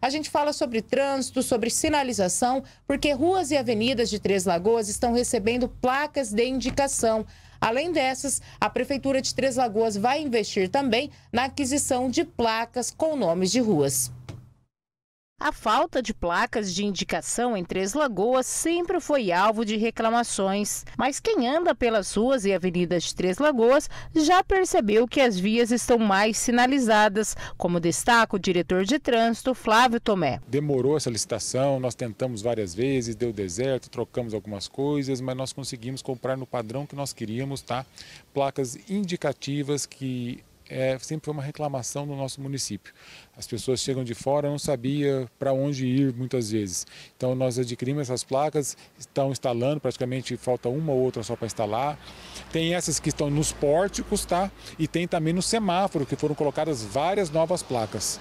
A gente fala sobre trânsito, sobre sinalização, porque ruas e avenidas de Três Lagoas estão recebendo placas de indicação. Além dessas, a Prefeitura de Três Lagoas vai investir também na aquisição de placas com nomes de ruas. A falta de placas de indicação em Três Lagoas sempre foi alvo de reclamações, mas quem anda pelas ruas e avenidas de Três Lagoas já percebeu que as vias estão mais sinalizadas, como destaca o diretor de trânsito Flávio Tomé. Demorou essa licitação, nós tentamos várias vezes, deu deserto, trocamos algumas coisas, mas nós conseguimos comprar no padrão que nós queríamos, tá? Placas indicativas que é, sempre foi uma reclamação do nosso município. As pessoas chegam de fora, não sabia para onde ir muitas vezes. Então nós adquirimos essas placas, estão instalando, praticamente falta uma ou outra só para instalar. Tem essas que estão nos pórticos, tá? E tem também no semáforo, que foram colocadas várias novas placas.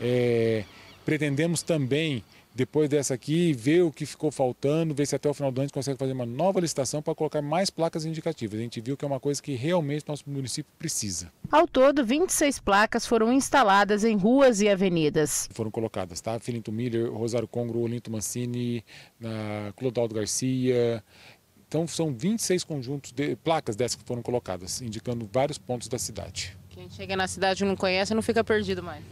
É, pretendemos também depois dessa aqui, ver o que ficou faltando, ver se até o final do ano a gente consegue fazer uma nova licitação para colocar mais placas indicativas. A gente viu que é uma coisa que realmente nosso município precisa. Ao todo, 26 placas foram instaladas em ruas e avenidas. Foram colocadas, tá? Filinto Miller, Rosário Congro, Olinto Mancini, Clodoaldo Garcia. Então são 26 conjuntos de placas dessas que foram colocadas, indicando vários pontos da cidade. Quem chega na cidade e não conhece não fica perdido mais.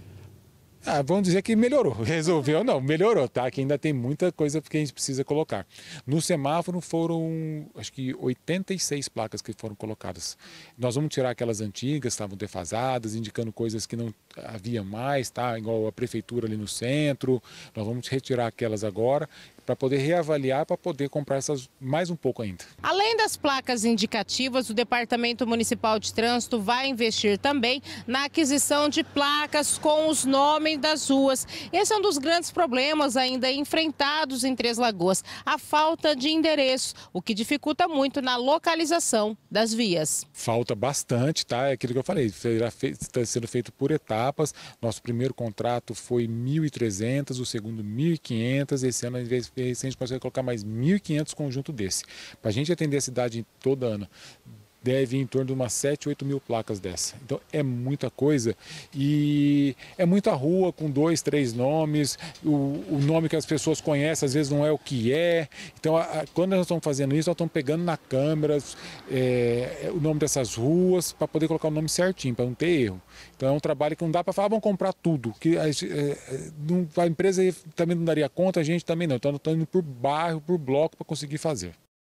Ah, vamos dizer que melhorou. Resolveu, não, melhorou, tá? Que ainda tem muita coisa que a gente precisa colocar. No semáforo foram, acho que 86 placas que foram colocadas. Nós vamos tirar aquelas antigas, estavam defasadas, indicando coisas que não havia mais, tá? Igual a prefeitura ali no centro. Nós vamos retirar aquelas agora para poder reavaliar, para poder comprar essas mais um pouco ainda. Além das placas indicativas, o Departamento Municipal de Trânsito vai investir também na aquisição de placas com os nomes das ruas. Esse é um dos grandes problemas ainda enfrentados em Três Lagoas, a falta de endereço, o que dificulta muito na localização das vias. Falta bastante, tá? É aquilo que eu falei, está sendo feito por etapa etapas. Nosso primeiro contrato foi 1.300, o segundo 1.500. Esse ano, a gente consegue colocar mais 1.500 conjunto desse. Para a gente atender a cidade todo ano deve em torno de umas 7, 8 mil placas dessa. Então é muita coisa e é muita rua com dois, três nomes, o, o nome que as pessoas conhecem às vezes não é o que é. Então a, a, quando nós estamos fazendo isso, nós estamos pegando na câmera é, é o nome dessas ruas para poder colocar o nome certinho, para não ter erro. Então é um trabalho que não dá para falar, ah, vamos comprar tudo, que a, é, é, a, empresa também não daria conta, a gente também não. Então nós estamos indo por bairro, por bloco para conseguir fazer.